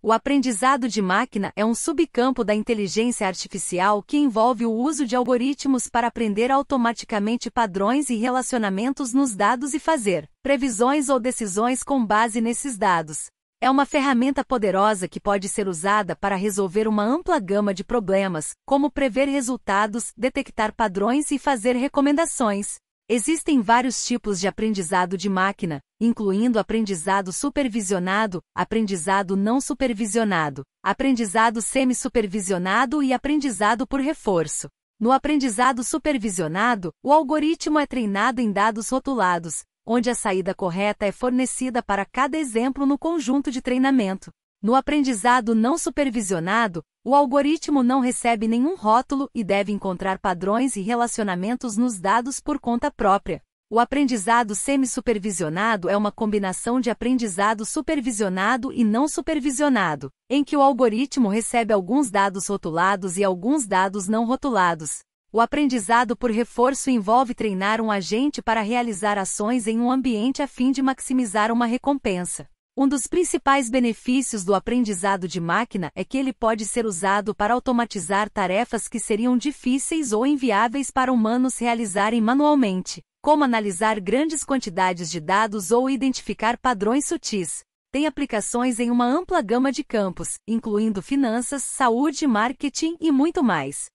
O aprendizado de máquina é um subcampo da inteligência artificial que envolve o uso de algoritmos para aprender automaticamente padrões e relacionamentos nos dados e fazer previsões ou decisões com base nesses dados. É uma ferramenta poderosa que pode ser usada para resolver uma ampla gama de problemas, como prever resultados, detectar padrões e fazer recomendações. Existem vários tipos de aprendizado de máquina, incluindo aprendizado supervisionado, aprendizado não supervisionado, aprendizado semi-supervisionado e aprendizado por reforço. No aprendizado supervisionado, o algoritmo é treinado em dados rotulados, onde a saída correta é fornecida para cada exemplo no conjunto de treinamento. No aprendizado não supervisionado, o algoritmo não recebe nenhum rótulo e deve encontrar padrões e relacionamentos nos dados por conta própria. O aprendizado semi-supervisionado é uma combinação de aprendizado supervisionado e não supervisionado, em que o algoritmo recebe alguns dados rotulados e alguns dados não rotulados. O aprendizado por reforço envolve treinar um agente para realizar ações em um ambiente a fim de maximizar uma recompensa. Um dos principais benefícios do aprendizado de máquina é que ele pode ser usado para automatizar tarefas que seriam difíceis ou inviáveis para humanos realizarem manualmente, como analisar grandes quantidades de dados ou identificar padrões sutis. Tem aplicações em uma ampla gama de campos, incluindo finanças, saúde, marketing e muito mais.